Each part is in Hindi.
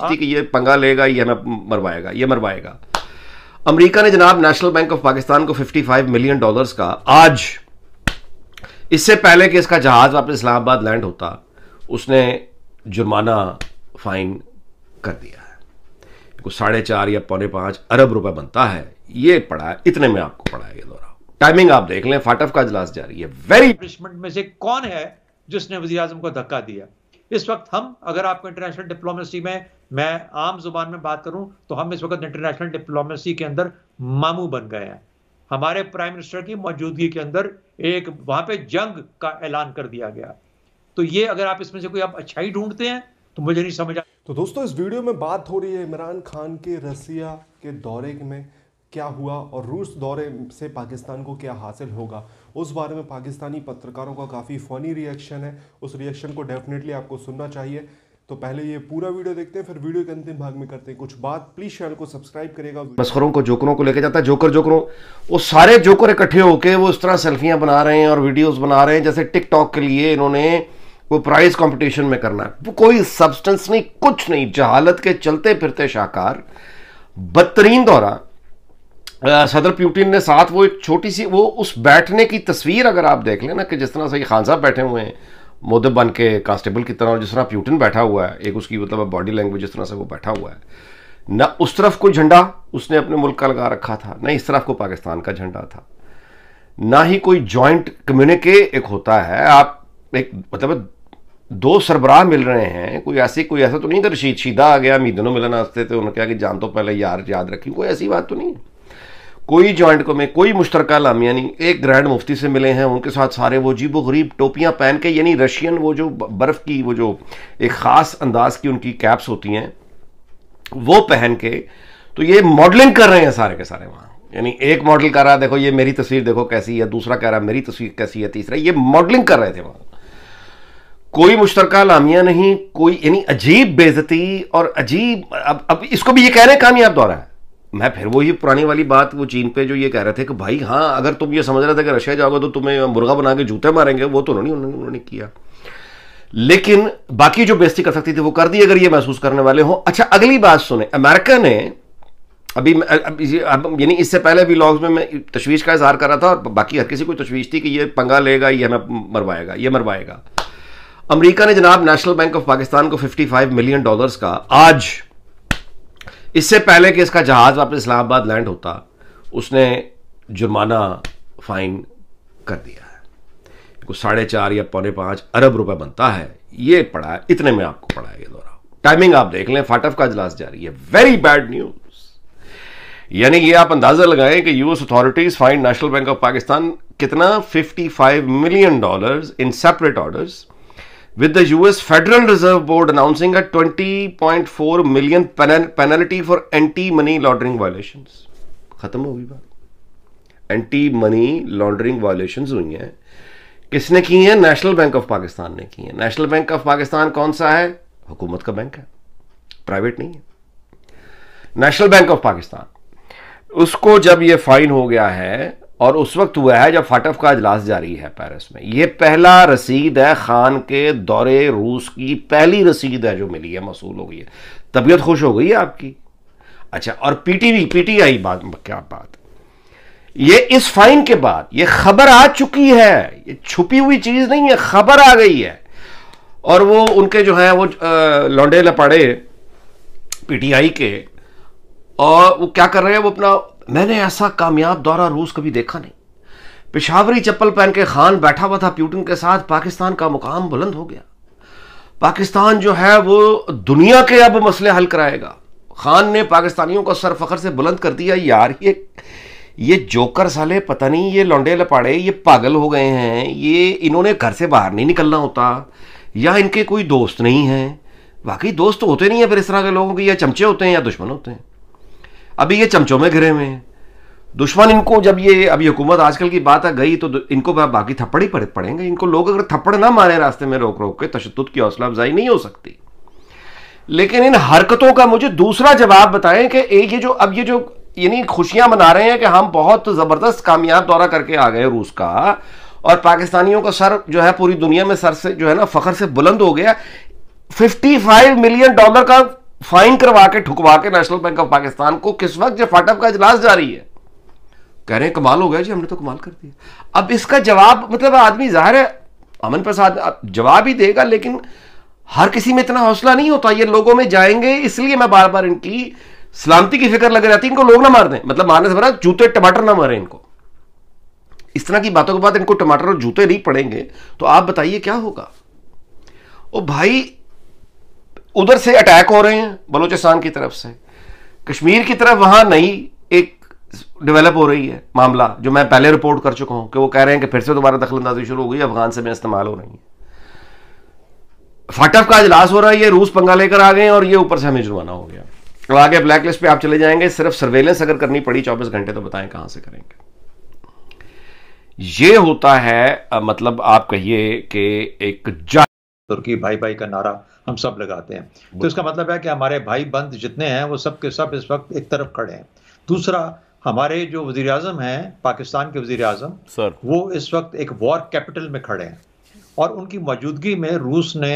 कि ये पंगा लेगा ये ना मरवाएगा ये मरवाएगा अमेरिका ने जनाब नेशनल बैंक ऑफ पाकिस्तान को 55 मिलियन डॉलर्स का आज इससे पहले कि इसका जहाज वापस इस्लामाबाद लैंड होता उसने जुर्माना फाइन कर दिया है कुछ साढ़े चार या पौने पांच अरब रुपए बनता है ये पड़ा है इतने में आपको पड़ा है ये दौरा टाइमिंग आप देख लें फाटफ का इजलास जारी है वेरी में से कौन है जिसने वजी को धक्का दिया इस वक्त हम अगर आपको इंटरनेशनल डिप्लोमेसी में मैं आम जुबान में बात करूं तो हम इस वक्त इंटरनेशनल डिप्लोमेसी के अंदर मामू बन गए हैं हमारे प्राइम मिनिस्टर की मौजूदगी के अंदर एक वहां पे जंग का ऐलान कर दिया गया तो ये अगर आप इसमें से कोई आप अच्छाई ढूंढते हैं तो मुझे नहीं समझ आ तो दोस्तों इस वीडियो में बात हो रही है इमरान खान के रसिया के दौरे में क्या हुआ और रूस दौरे से पाकिस्तान को क्या हासिल होगा उस बारे में पाकिस्तानी पत्रकारों का काफ़ी फ़नी रिएक्शन है उस रिएक्शन को डेफिनेटली आपको सुनना चाहिए तो पहले ये पूरा वीडियो देखते हैं फिर वीडियो के अंतिम भाग में करते हैं कुछ बात प्लीज चैनल को सब्सक्राइब करेगा मस्करों को जोकरों को लेकर जाता है जोकर जोकरों वो सारे जोकर इकट्ठे होकर वो इस तरह सेल्फियां बना रहे हैं और वीडियोस बना रहे हैं जैसे टिकटॉक के लिए इन्होंने वो प्राइज कॉम्पिटिशन में करना है कोई सब्सटेंस नहीं कुछ नहीं जहालत के चलते फिरते शाकार बदतरीन दौरा सदर प्यूटिन ने साथ वो एक छोटी सी वो उस बैठने की तस्वीर अगर आप देख लें ना कि जिस तरह से ये खान साहब बैठे हुए हैं मोदब बन के कांस्टेबल की तरह और जिस तरह प्यूटिन बैठा हुआ है एक उसकी मतलब बॉडी लैंग्वेज जिस तरह से वो बैठा हुआ है ना उस तरफ कोई झंडा उसने अपने मुल्क का लगा रखा था ना इस तरफ को पाकिस्तान का झंडा था ना ही कोई जॉइंट कम्युनिके एक होता है आप एक मतलब दो सरबराह मिल रहे हैं कोई ऐसी कोई ऐसा तो नहीं था रशीद शीदा आ गया मीदनों मिलने वास्ते तो उन्होंने कहा कि जान तो पहले यार याद रखी कोई ऐसी बात तो नहीं है कोई जॉइंट को में कोई मुश्तरक लामिया नहीं एक ग्रैंड मुफ्ती से मिले हैं उनके साथ सारे वो जीबो गरीब टोपियाँ पहन के यानी रशियन वो जो बर्फ़ की वो जो एक ख़ास अंदाज की उनकी कैप्स होती हैं वो पहन के तो ये मॉडलिंग कर रहे हैं सारे के सारे वहाँ यानी एक मॉडल कर रहा है देखो ये मेरी तस्वीर देखो कैसी है दूसरा कह रहा है मेरी तस्वीर कैसी है तीसरा ये मॉडलिंग कर रहे थे वहाँ कोई मुश्तरक लामिया नहीं कोई यानी अजीब बेजती और अजीब अब अब इसको भी ये कह रहे हैं कामयाब द्वारा है मैं फिर वही पुरानी वाली बात वो चीन पे जो ये कह रहे थे कि भाई हाँ अगर तुम ये समझ रहे थे कि रशिया जाओगे तो तुम्हें मुर्गा बना के जूते मारेंगे वो तो उन्होंने उन्होंने उन्होंने किया लेकिन बाकी जो बेस्ती कर सकती थी वो कर दी अगर ये महसूस करने वाले हो अच्छा अगली बात सुने अमेरिका ने अभी अब यानी इससे पहले भी लॉग्स में मैं तशवीश का इजहार कर रहा था और बाकी हर किसी को तशवीश थी कि ये पंगा लेगा ये हमें मरवाएगा ये मरवाएगा अमेरिका ने जनाब नेशनल बैंक ऑफ पाकिस्तान को 55 मिलियन डॉलर्स का आज इससे पहले कि इसका जहाज़ वापस इस्लामाबाद लैंड होता उसने जुर्माना फाइन कर दिया है कुछ साढ़े चार या पौने पांच अरब रुपए बनता है ये पड़ा है इतने में आपको पड़ा है ये टाइमिंग आप देख लें फाटफ का इजलास जारी है वेरी बैड न्यूज़ यानी ये आप अंदाज़ा लगाएं कि US authorities find National Bank of Pakistan कितना 55 million dollars in separate orders with the US Federal Reserve Board announcing a 20.4 million pen- penalty for anti money laundering violations. खत्म हो गई बात एंटी मनी लॉन्ड्रिंग वायलेशंस हुई हैं किसने की हैं नेशनल बैंक ऑफ पाकिस्तान ने की हैं नेशनल बैंक ऑफ पाकिस्तान कौन सा है हुकूमत का बैंक है प्राइवेट नहीं है नेशनल बैंक ऑफ पाकिस्तान उसको जब ये फाइन हो गया है और उस वक्त हुआ है जब फाटफ का अजलास जारी है पेरिस में यह पहला रसीद है खान के दौरे रूस की पहली रसीद है जो मिली है मौसूल हो गई है तबीयत खुश हो गई है आपकी अच्छा और पीटीवी पीटीआई बात क्या बात ये इस फाइन के बाद ये खबर आ चुकी है ये छुपी हुई चीज नहीं है खबर आ गई है और वो उनके जो है वो लौंडे लपाड़े पीटीआई के और वो क्या कर रहे हैं वो अपना मैंने ऐसा कामयाब दौरा रूस कभी देखा नहीं पेशावरी चप्पल पहन के खान बैठा हुआ था प्यूटिन के साथ पाकिस्तान का मुकाम बुलंद हो गया पाकिस्तान जो है वो दुनिया के अब मसले हल कराएगा खान ने पाकिस्तानियों को सर फखर से बुलंद कर दिया यार ये ये जोकर साले पता नहीं ये लौंडे लपाड़े ये पागल हो गए हैं ये इन्होंने घर से बाहर नहीं निकलना होता या इनके कोई दोस्त नहीं हैं बाकी दोस्त तो होते नहीं हैं फिर इस तरह के लोगों के या चमचे होते हैं या दुश्मन होते हैं अभी ये चमचों में घिरे हुए हैं दुश्मन इनको जब ये अभी हुकूमत आजकल की बात आ गई तो इनको बाकी थप्पड़ ही पड़े पड़ेंगे इनको लोग अगर थप्पड़ ना मारे रास्ते में रोक रोक के तशद की हौसला अफजाई नहीं हो सकती लेकिन इन हरकतों का मुझे दूसरा जवाब बताएं कि एक ये जो अब ये जो यानी खुशियां मना रहे हैं कि हम बहुत ज़बरदस्त कामयाब दौरा करके आ गए रूस का और पाकिस्तानियों का सर जो है पूरी दुनिया में सर से जो है ना फखर से बुलंद हो गया 55 मिलियन डॉलर का फाइन करवा के ठुकवा के नेशनल बैंक ऑफ पाकिस्तान को किस वक्त जो फाटअप का इजलास जारी है कह रहे हैं कमाल हो गया जी हमने तो कमाल कर दिया अब इसका जवाब मतलब आदमी जाहिर है अमन प्रसाद जवाब ही देगा लेकिन हर किसी में इतना हौसला नहीं होता ये लोगों में जाएंगे इसलिए मैं बार बार इनकी सलामती की फिक्र लगे रहती इनको लोग ना मार दें मतलब मारने से भरा जूते टमाटर ना मारे इनको इस तरह की बातों के बाद इनको टमाटर और जूते नहीं पड़ेंगे तो आप बताइए क्या होगा ओ भाई उधर से अटैक हो रहे हैं बलूचिस्तान की तरफ से कश्मीर की तरफ वहां नहीं डेवलप हो रही है मामला जो मैं पहले रिपोर्ट कर चुका हूं कि वो कह रहे हैं कि फिर से दोबारा दखल अंदाजी शुरू हो गई अफगान से मैं इस्तेमाल हो रही है फाटफ का अजलास हो रहा है ये रूस पंगा लेकर आ गए और ये ऊपर से हमें जुर्माना हो गया अब तो आगे ब्लैक लिस्ट पे आप चले जाएंगे सिर्फ सर्वेलेंस अगर करनी पड़ी चौबीस घंटे तो बताएं कहां से करेंगे ये होता है मतलब आप कहिए कि एक तुर्की भाई भाई का नारा हम सब लगाते हैं तो इसका मतलब है कि हमारे भाई बंद जितने हैं वो सब के सब इस वक्त एक तरफ खड़े हैं दूसरा हमारे जो वजीर अजम हैं पाकिस्तान के वजीर अजम सर वो इस वक्त एक वॉर कैपिटल में खड़े हैं और उनकी मौजूदगी में रूस ने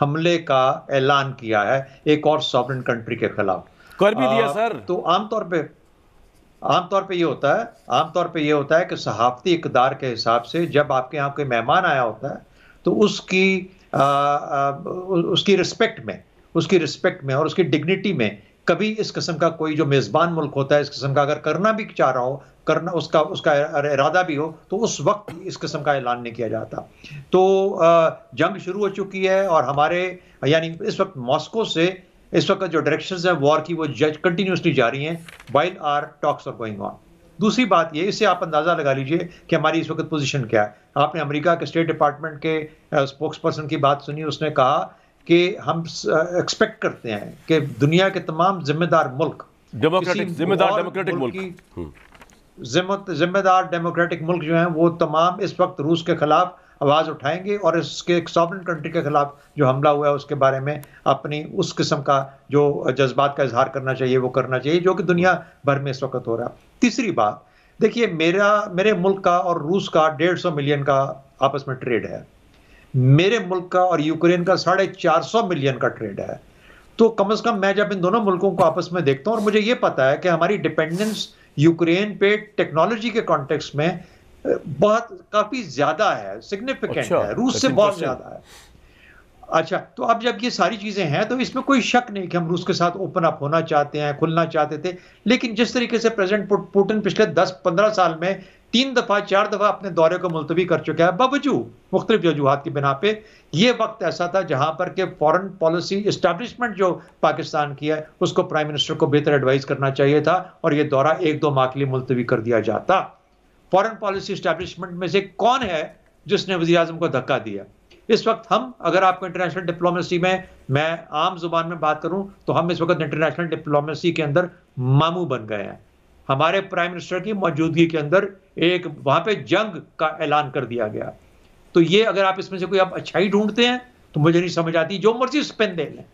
हमले का ऐलान किया है एक और सॉवरन कंट्री के खिलाफ कर भी दिया सर तो आमतौर पे आमतौर पे ये होता है आमतौर पे ये होता है कि सहाफ़ती इकदार के हिसाब से जब आपके यहाँ कोई मेहमान आया होता है तो उसकी आ, आ, उसकी रिस्पेक्ट में उसकी रिस्पेक्ट में और उसकी डिग्निटी में कभी इस किस्म का कोई जो मेज़बान मुल्क होता है इस किस्म का अगर करना भी चाह रहा हो करना उसका उसका इरादा भी हो तो उस वक्त इस किस्म का ऐलान नहीं किया जाता तो जंग शुरू हो चुकी है और हमारे यानी इस वक्त मॉस्को से इस वक्त जो डायरेक्शन है वॉर की वो जज कंटिन्यूसली जारी हैं वाइल आर टॉक्स और गोइंग ऑन दूसरी बात ये इससे आप अंदाज़ा लगा लीजिए कि हमारी इस वक्त पोजीशन क्या है आपने अमेरिका के स्टेट डिपार्टमेंट के स्पोक्स पर्सन की बात सुनी उसने कहा कि हम एक्सपेक्ट करते हैं कि दुनिया के तमाम जिम्मेदार मुल्क डेमोक्रेटिक जिम्मेदार डेमोक्रेटिक मुल्क हम्म। जिम्मेदार डेमोक्रेटिक मुल्क जो हैं वो तमाम इस वक्त रूस के खिलाफ आवाज़ उठाएंगे और इसके एक सॉवरन कंट्री के खिलाफ जो हमला हुआ है उसके बारे में अपनी उस किस्म का जो जज्बात का इजहार करना चाहिए वो करना चाहिए जो कि दुनिया भर में इस वक्त हो रहा है तीसरी बात देखिए मेरा मेरे मुल्क का और रूस का डेढ़ सौ मिलियन का आपस में ट्रेड है मेरे मुल्क का और यूक्रेन का साढ़े चार सौ मिलियन का ट्रेड है तो कम से कम मैं जब इन दोनों मुल्कों को आपस में देखता हूं और मुझे यह पता है कि हमारी डिपेंडेंस यूक्रेन पे टेक्नोलॉजी के कॉन्टेक्स में बहुत काफी ज्यादा है सिग्निफिकेंट अच्छा, है रूस से बहुत ज्यादा है अच्छा तो अब जब ये सारी चीजें हैं तो इसमें कोई शक नहीं कि हम रूस के साथ ओपन अप होना चाहते हैं खुलना चाहते थे लेकिन जिस तरीके से प्रेसिडेंट पुटिन पिछले 10-15 साल में तीन दफ़ा चार दफ़ा अपने दौरे को मुलतवी कर चुका है बावजूद मुख्तलिफ वजूहत की बिना पे ये वक्त ऐसा था जहां पर के फॉरेन पॉलिसी इस्टेब्लिशमेंट जो पाकिस्तान की है उसको प्राइम मिनिस्टर को बेहतर एडवाइस करना चाहिए था और यह दौरा एक दो माह के लिए मुलतवी कर दिया जाता फॉरन पॉलिसी इस्टेब्लिशमेंट में से कौन है जिसने वजी अजम को धक्का दिया इस वक्त हम अगर आपको इंटरनेशनल डिप्लोमेसी में मैं आम जुबान में बात करूं तो हम इस वक्त इंटरनेशनल डिप्लोमेसी के अंदर मामू बन गए हैं हमारे प्राइम मिनिस्टर की मौजूदगी के अंदर एक वहां पे जंग का ऐलान कर दिया गया तो ये अगर आप इसमें से कोई आप अच्छाई ढूंढते हैं तो मुझे नहीं समझ आती जो मर्जी स्पेन दे लें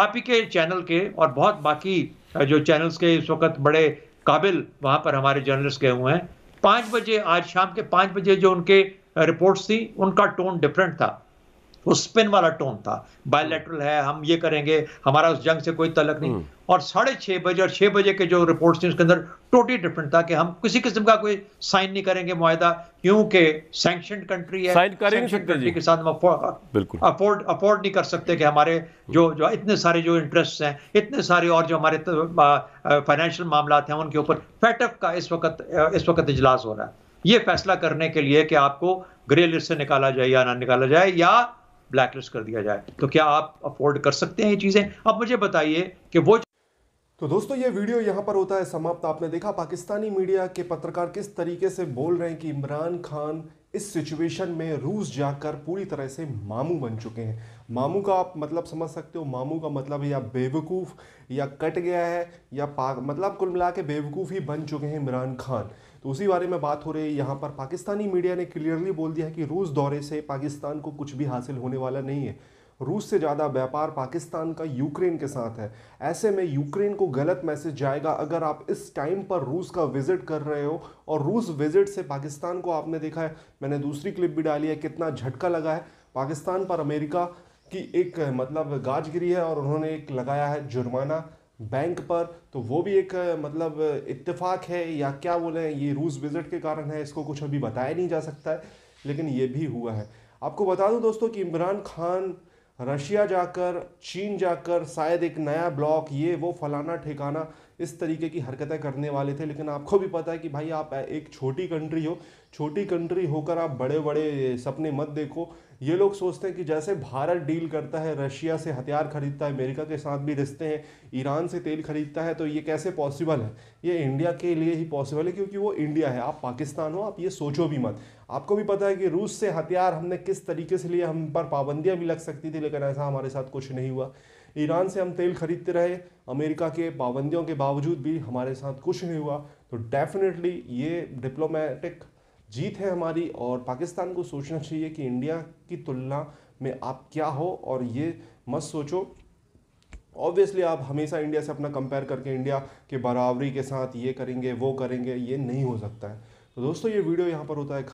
आप ही के चैनल के और बहुत बाकी जो चैनल्स के इस वक्त बड़े काबिल वहां पर हमारे जर्नलिस्ट गए हुए हैं पाँच बजे आज शाम के पाँच बजे जो उनके रिपोर्ट्स थी उनका टोन डिफरेंट था वो स्पिन वाला टोन था बायोलेटरल हम्म। है हम ये करेंगे हमारा उस जंग से कोई तलक नहीं हम्म। और साढ़े छः बजे और छः बजे के जो रिपोर्ट थी उसके अंदर टोटली डिफरेंट था कि हम किसी किस्म का कोई साइन नहीं करेंगे मुआदा क्योंकि सेंक्शन कंट्री है साइन कर नहीं सकते जी। के साथ हम अफोर्ड अफोर्ड नहीं कर सकते कि हमारे जो जो इतने सारे जो इंटरेस्ट हैं इतने सारे और जो हमारे फाइनेंशियल मामला हैं उनके ऊपर फैटअप का इस वक्त इस वक्त इजलास हो रहा है ये फैसला करने के लिए कि आपको ग्रे लिस्ट से निकाला जाए या ना निकाला जाए या ब्लैक लिस्ट कर दिया जाए तो क्या आप अफोर्ड कर सकते हैं ये चीज़ें अब मुझे बताइए कि वो तो दोस्तों ये वीडियो यहाँ पर होता है समाप्त आपने देखा पाकिस्तानी मीडिया के पत्रकार किस तरीके से बोल रहे हैं कि इमरान खान इस सिचुएशन में रूस जाकर पूरी तरह से मामू बन चुके हैं मामू का आप मतलब समझ सकते हो मामू का मतलब या बेवकूफ़ या कट गया है या पा मतलब कुल मिला के बेवकूफ़ ही बन चुके हैं इमरान खान तो उसी बारे में बात हो रही है यहाँ पर पाकिस्तानी मीडिया ने क्लियरली बोल दिया है कि रूस दौरे से पाकिस्तान को कुछ भी हासिल होने वाला नहीं है रूस से ज़्यादा व्यापार पाकिस्तान का यूक्रेन के साथ है ऐसे में यूक्रेन को गलत मैसेज जाएगा अगर आप इस टाइम पर रूस का विजिट कर रहे हो और रूस विजिट से पाकिस्तान को आपने देखा है मैंने दूसरी क्लिप भी डाली है कितना झटका लगा है पाकिस्तान पर अमेरिका की एक मतलब गाज गिरी है और उन्होंने एक लगाया है जुर्माना बैंक पर तो वो भी एक मतलब इत्तेफाक है या क्या बोले ये रूस विजिट के कारण है इसको कुछ अभी बताया नहीं जा सकता है लेकिन ये भी हुआ है आपको बता दूं दोस्तों कि इमरान खान रशिया जाकर चीन जाकर शायद एक नया ब्लॉक ये वो फलाना ठिकाना इस तरीके की हरकतें करने वाले थे लेकिन आपको भी पता है कि भाई आप एक छोटी कंट्री हो छोटी कंट्री होकर आप बड़े बड़े सपने मत देखो ये लोग सोचते हैं कि जैसे भारत डील करता है रशिया से हथियार खरीदता है अमेरिका के साथ भी रिश्ते हैं ईरान से तेल खरीदता है तो ये कैसे पॉसिबल है ये इंडिया के लिए ही पॉसिबल है क्योंकि वो इंडिया है आप पाकिस्तान हो आप ये सोचो भी मत आपको भी पता है कि रूस से हथियार हमने किस तरीके से लिए हम पर पाबंदियाँ भी लग सकती थी लेकिन ऐसा हमारे साथ कुछ नहीं हुआ ईरान से हम तेल खरीदते रहे अमेरिका के पाबंदियों के बावजूद भी हमारे साथ कुछ नहीं हुआ तो डेफिनेटली ये डिप्लोमेटिक जीत है हमारी और पाकिस्तान को सोचना चाहिए कि इंडिया की तुलना में आप क्या हो और ये मत सोचो ऑब्वियसली आप हमेशा इंडिया से अपना कंपेयर करके इंडिया के बराबरी के साथ ये करेंगे वो करेंगे ये नहीं हो सकता है तो दोस्तों ये वीडियो यहाँ पर होता है